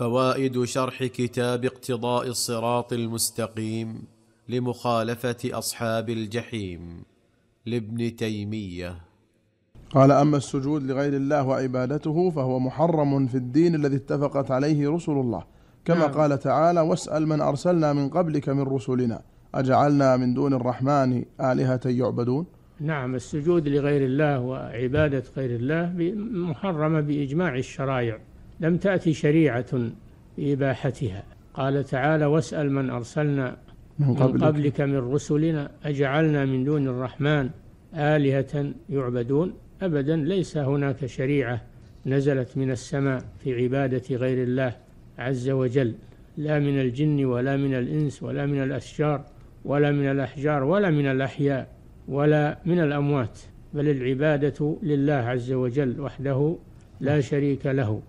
فوائد شرح كتاب اقتضاء الصراط المستقيم لمخالفه اصحاب الجحيم لابن تيميه قال اما السجود لغير الله وعبادته فهو محرم في الدين الذي اتفقت عليه رسل الله كما نعم. قال تعالى واسال من ارسلنا من قبلك من رسلنا اجعلنا من دون الرحمن الهه يعبدون نعم السجود لغير الله وعباده غير الله محرمه باجماع الشرائع لم تأتي شريعة بإباحتها قال تعالى واسأل من أرسلنا من قبلك, من قبلك من رسلنا أجعلنا من دون الرحمن آلهة يعبدون أبدا ليس هناك شريعة نزلت من السماء في عبادة غير الله عز وجل لا من الجن ولا من الإنس ولا من الأشجار ولا من الأحجار ولا من الأحياء ولا من الأموات بل العبادة لله عز وجل وحده لا شريك له